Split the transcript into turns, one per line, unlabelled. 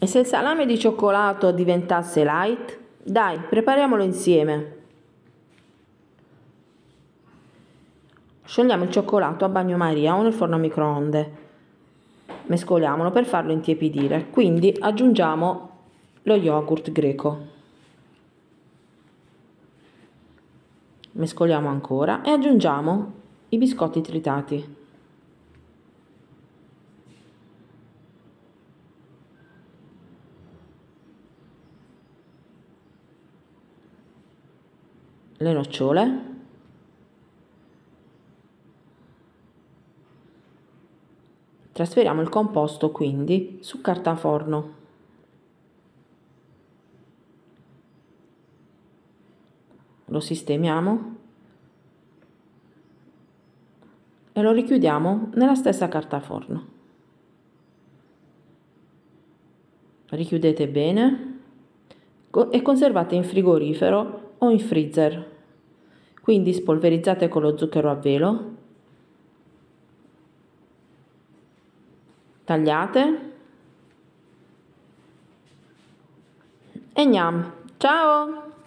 E se il salame di cioccolato diventasse light? Dai, prepariamolo insieme. Sciogliamo il cioccolato a bagnomaria o nel forno a microonde. Mescoliamolo per farlo intiepidire, quindi aggiungiamo lo yogurt greco. Mescoliamo ancora e aggiungiamo i biscotti tritati. le nocciole Trasferiamo il composto quindi su carta forno. Lo sistemiamo e lo richiudiamo nella stessa carta forno. Richiudete bene e conservate in frigorifero o in freezer. Quindi spolverizzate con lo zucchero a velo, tagliate e gnam. Ciao!